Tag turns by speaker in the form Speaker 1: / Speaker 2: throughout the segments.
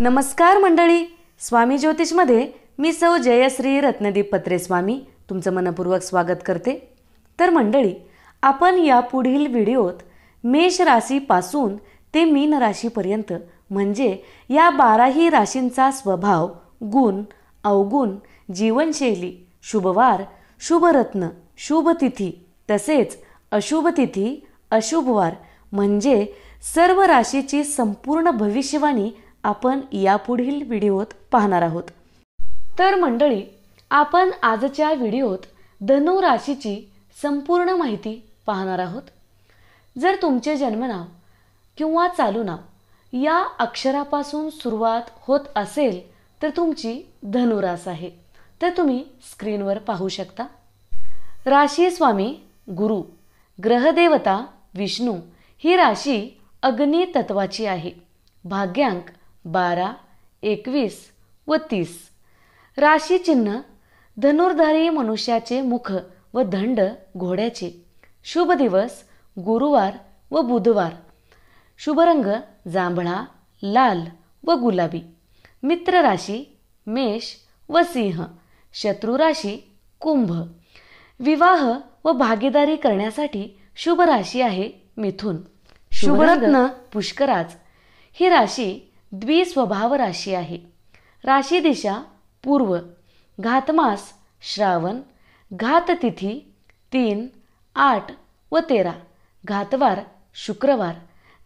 Speaker 1: नमस्कार मंडळी स्वामी ज्योतिषमध्ये मी सौ जयश्री रत्नदीप पत्रे स्वामी तुमचं मनपूर्वक स्वागत करते तर मंडळी आपण या पुढील व्हिडिओत मेष राशीपासून ते मीन राशीपर्यंत म्हणजे या बाराही राशींचा स्वभाव गुण अवगुण जीवनशैली शुभवार शुभरत्न शुभतिथी तसेच अशुभतिथी अशुभवार म्हणजे सर्व राशीची संपूर्ण भविष्यवाणी आपण यापुढील व्हिडिओत पाहणार आहोत तर मंडळी आपण आजच्या व्हिडिओत धनु राशीची संपूर्ण माहिती पाहणार आहोत जर तुमचे जन्मनाव किंवा चालू नाव या अक्षरापासून सुरुवात होत असेल तर तुमची धनुरास आहे तर तुम्ही स्क्रीनवर पाहू शकता राशी स्वामी गुरु ग्रहदेवता विष्णू ही राशी तत्वाची आहे भाग्यांक बारा एकवीस व तीस राशी चिन्ह धनुर्धारी मनुष्याचे मुख व दंड घोड्याचे शुभ दिवस गुरुवार व बुधवार शुभरंग जांभळा लाल व गुलाबी मित्र राशी मेष व सिंह शत्रू राशी कुंभ विवाह व भागीदारी करण्यासाठी शुभ राशी आहे मिथुन शुभरत्न पुष्कराज ही राशी द्विस्वभाव राशी आहे राशी दिशा पूर्व घातमास श्रावण घाततिथी तीन आठ व तेरा घातवार शुक्रवार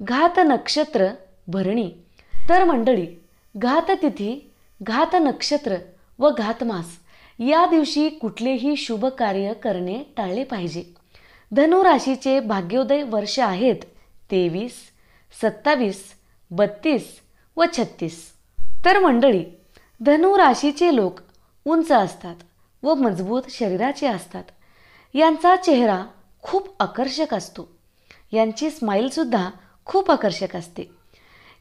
Speaker 1: घात नक्षत्र भरणी तर मंडळी घाततिथी घात नक्षत्र व घातमास या दिवशी कुठलेही शुभ कार्य करणे टाळले पाहिजे धनुराशीचे भाग्योदय वर्ष आहेत तेवीस सत्तावीस बत्तीस व छत्तीस तर मंडळी धनु राशीचे लोक उंच असतात व मजबूत शरीराचे असतात यांचा चेहरा खूप आकर्षक असतो यांची स्माईलसुद्धा खूप आकर्षक असते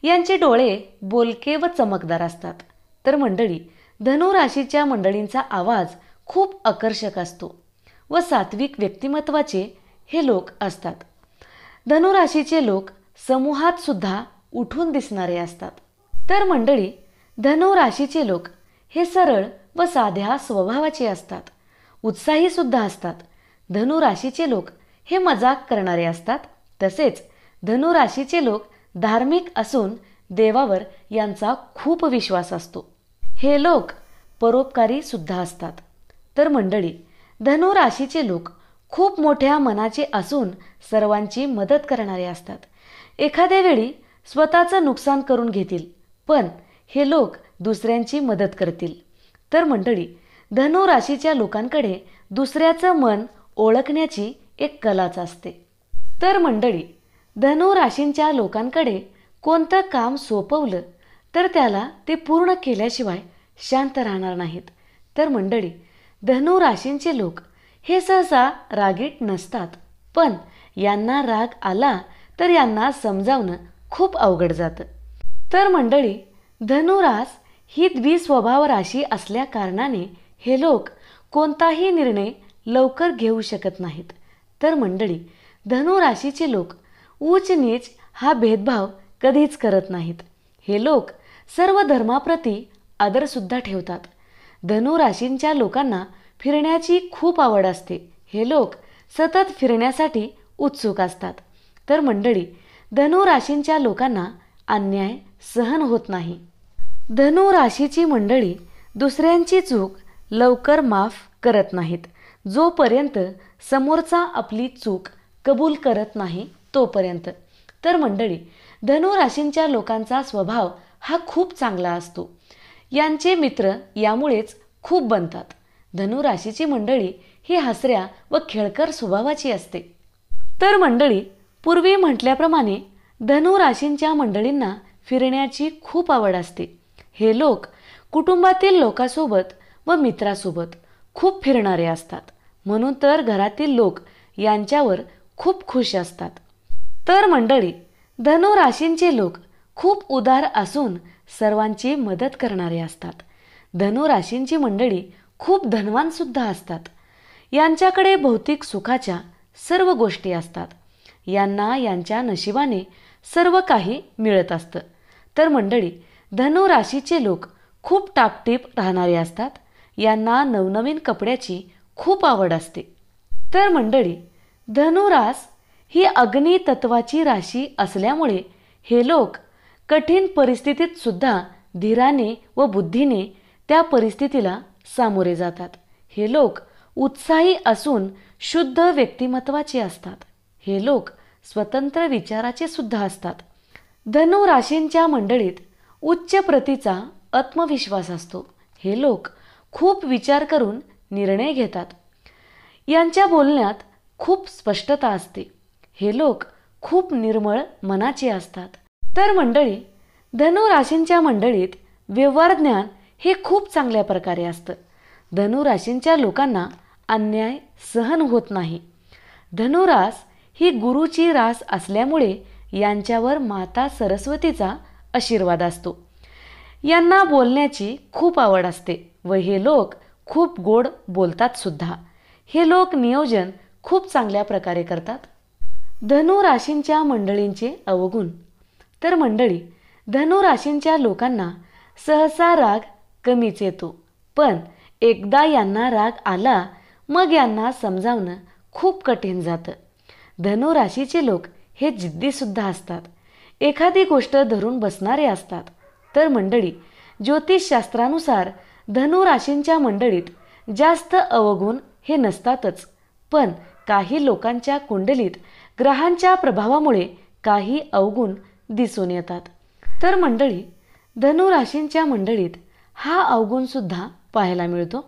Speaker 1: यांचे डोळे बोलके व चमकदार असतात तर मंडळी धनु राशीच्या मंडळींचा आवाज खूप आकर्षक असतो व सात्विक व्यक्तिमत्वाचे हे लोक असतात धनुराशीचे लोक समूहात सुद्धा उठून दिसणारे असतात तर मंडळी धनु राशीचे लोक हे सरळ व साध्या स्वभावाचे असतात उत्साही सुद्धा असतात धनु राशीचे लोक हे मजाक करणारे असतात तसेच धनु राशीचे लोक धार्मिक असून देवावर यांचा खूप विश्वास असतो हे लोक परोपकारी सुद्धा असतात तर मंडळी धनु राशीचे लोक खूप मोठ्या मनाचे असून सर्वांची मदत करणारे असतात एखाद्या वेळी स्वतःचं नुकसान करून घेतील पण हे लोक दुसऱ्यांची मदत करतील तर मंडळी धनु राशीच्या लोकांकडे दुसऱ्याचं मन ओळखण्याची एक कलाच असते तर मंडळी धनु राशींच्या लोकांकडे कोणतं काम सोपवलं तर त्याला ते पूर्ण केल्याशिवाय शांत राहणार नाहीत तर मंडळी धनु राशींचे लोक हे सहसा रागीट नसतात पण यांना राग आला तर यांना समजावणं खूप अवघड जातं तर मंडळी धनुरास ही द्विस्वभाव राशी असल्या कारणाने हे लोक कोणताही निर्णय लवकर घेऊ शकत नाहीत तर मंडळी धनुराशीचे लोक उच नीच हा भेदभाव कधीच करत नाहीत हे लोक सर्व धर्माप्रती आदरसुद्धा ठेवतात धनुराशींच्या लोकांना फिरण्याची खूप आवड असते हे लोक सतत फिरण्यासाठी उत्सुक असतात तर मंडळी धनुराशींच्या लोकांना अन्याय सहन होत नाही धनु राशीची मंडळी दुसऱ्यांची चूक लवकर माफ करत नाहीत जोपर्यंत समोरचा आपली चूक कबूल करत नाही तोपर्यंत तर मंडळी धनु राशींच्या लोकांचा स्वभाव हा खूप चांगला असतो यांचे मित्र यामुळेच खूप बनतात धनु राशीची मंडळी ही हसऱ्या व खेळकर स्वभावाची असते तर मंडळी पूर्वी म्हटल्याप्रमाणे धनुराशींच्या मंडळींना फिरण्याची खूप आवड असते हे लोक कुटुंबातील लोकांसोबत व मित्रासोबत खूप फिरणारे असतात म्हणून तर घरातील लोक यांच्यावर खूप खुश असतात तर मंडळी धनुराशींचे लोक खूप उदार असून सर्वांची मदत करणारे असतात धनुराशींची मंडळी खूप धनवान सुद्धा असतात यांच्याकडे भौतिक सुखाच्या सर्व गोष्टी असतात यांना यांच्या नशिबाने सर्व काही मिळत असतं तर मंडळी धनुराशीचे लोक खूप टापटीप राहणारे असतात यांना नवनवीन कपड्याची खूप आवड असते तर मंडळी धनुरास ही अग्नितत्वाची राशी असल्यामुळे हे लोक कठीण परिस्थितीत सुद्धा धीराने व बुद्धीने त्या परिस्थितीला सामोरे जातात हे लोक उत्साही असून शुद्ध व्यक्तिमत्वाचे असतात हे लोक स्वतंत्र विचाराचे सुद्धा असतात धनु राशींच्या मंडळीत उच्च प्रतीचा आत्मविश्वास असतो हे लोक खूप विचार करून निर्णय घेतात यांच्या बोलण्यात खूप स्पष्टता असते हे लोक खूप निर्मळ मनाचे असतात तर मंडळी धनु राशींच्या मंडळीत व्यवहार ज्ञान हे खूप चांगल्या प्रकारे असतं धनु राशींच्या लोकांना अन्याय सहन होत नाही धनुरास ही गुरुची रास असल्यामुळे यांच्यावर माता सरस्वतीचा आशीर्वाद असतो यांना बोलण्याची खूप आवड असते व हे लोक खूप गोड बोलतात सुद्धा हे लोक नियोजन खूप चांगल्या प्रकारे करतात धनु राशींच्या मंडळींचे अवगुण तर मंडळी धनु राशींच्या लोकांना सहसा राग कमीच येतो पण एकदा यांना राग आला मग यांना समजावणं खूप कठीण जातं धनुराशीचे लोक हे जिद्दीसुद्धा असतात एखादी गोष्ट धरून बसणारे असतात तर मंडळी ज्योतिषशास्त्रानुसार धनुराशींच्या मंडळीत जास्त अवगुण हे नसतातच पण काही लोकांच्या कुंडलीत ग्रहांच्या प्रभावामुळे काही अवगुण दिसून येतात तर मंडळी धनुराशींच्या मंडळीत हा अवगुणसुद्धा पाहायला मिळतो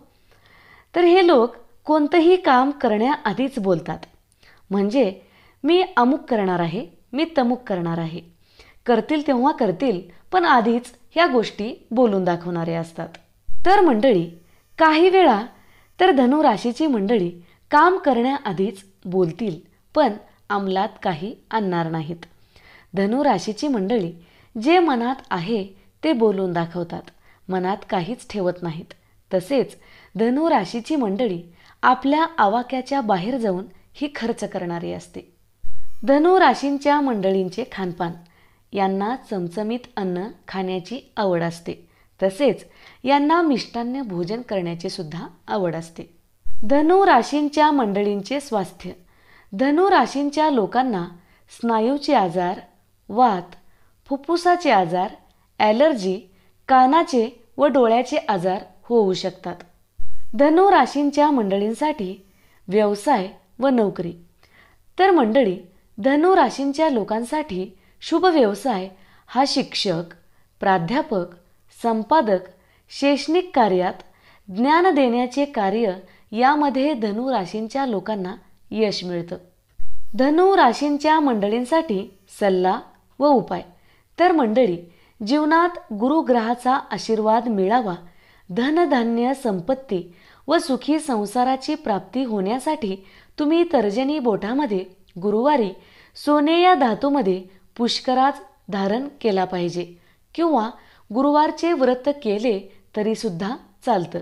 Speaker 1: तर हे लोक कोणतंही काम करण्याआधीच बोलतात म्हणजे मी अमुक करणार आहे मी तमुक करणार आहे करतील तेव्हा करतील पण आधीच ह्या गोष्टी बोलून दाखवणारे असतात तर मंडळी काही वेळा तर धनुराशीची मंडळी काम करण्याआधीच बोलतील पण अंमलात काही आणणार नाहीत धनुराशीची मंडळी जे मनात आहे ते बोलून दाखवतात मनात काहीच ठेवत नाहीत तसेच धनुराशीची मंडळी आपल्या आवाक्याच्या बाहेर जाऊन ही खर्च करणारी असते धनु राशींच्या मंडळींचे खानपान यांना चमचमीत अन्न खाण्याची आवड असते तसेच यांना मिष्टान्न भोजन करण्याची सुद्धा आवड असते धनु राशींच्या मंडळींचे स्वास्थ्य धनु राशींच्या लोकांना स्नायूचे आजार वात फुफ्फुसाचे आजार ॲलर्जी कानाचे व डोळ्याचे आजार होऊ शकतात धनु राशींच्या मंडळींसाठी व्यवसाय व नोकरी तर मंडळी धनु राशींच्या लोकांसाठी शुभ व्यवसाय हा शिक्षक प्राध्यापक संपादक शैक्षणिक कार्यात ज्ञान देण्याचे कार्य यामध्ये धनु राशींच्या लोकांना यश मिळतं धनु राशींच्या मंडळींसाठी सल्ला व उपाय तर मंडळी जीवनात गुरुग्रहाचा आशीर्वाद मिळावा धनधान्य संपत्ती व सुखी संसाराची प्राप्ती होण्यासाठी तुम्ही तर्जनी बोटामध्ये गुरुवारी सोने या धातूमध्ये पुष्कराज धारण केला पाहिजे किंवा गुरुवारचे व्रत केले तरीसुद्धा चालतं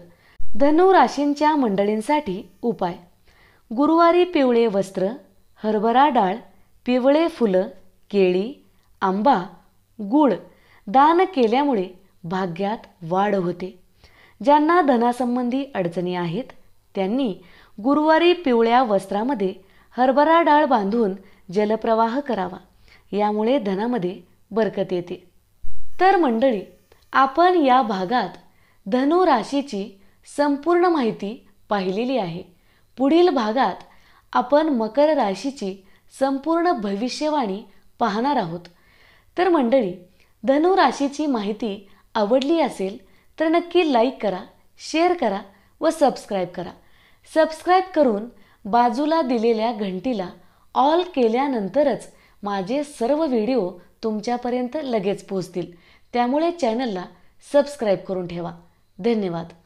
Speaker 1: धनु राशींच्या मंडळींसाठी उपाय गुरुवारी पिवळे वस्त्र हरभरा डाळ पिवळे फुलं केळी आंबा गूळ दान केल्यामुळे भाग्यात वाढ होते ज्यांना धनासंबंधी अडचणी आहेत त्यांनी गुरुवारी पिवळ्या वस्त्रामध्ये हरभरा डाळ बांधून जलप्रवाह करावा यामुळे धनामध्ये बरकत येते तर मंडळी आपण या भागात धनु राशीची संपूर्ण माहिती पाहिलेली आहे पुढील भागात आपण मकर राशीची संपूर्ण भविष्यवाणी पाहणार आहोत तर मंडळी धनु राशीची माहिती आवडली असेल तर नक्की लाईक करा शेअर करा व सबस्क्राईब करा सबस्क्राईब करून बाजूला दिलेल्या घंटीला ऑल केल्यानंतरच माझे सर्व व्हिडिओ तुमच्यापर्यंत लगेच पोहोचतील त्यामुळे चॅनलला सबस्क्राईब करून ठेवा धन्यवाद